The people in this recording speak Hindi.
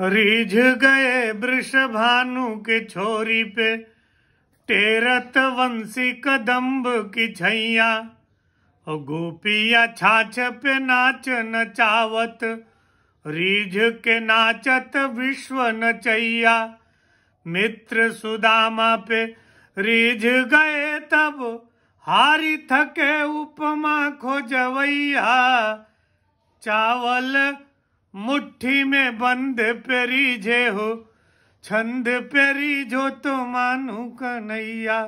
रिझ गए वृषभानु के छोरी पे टेरत वंशी कदम्ब की छैया और गोपिया छाछ पे नाच नचावत रिझ के नाचत विश्व नचैया मित्र सुदामा पे रिझ गए तब हारी थके उपमा खोजवैया चावल मुट्ठी में बंद पेरी जे हो छंद पेरी जो तो मानू कन्हैया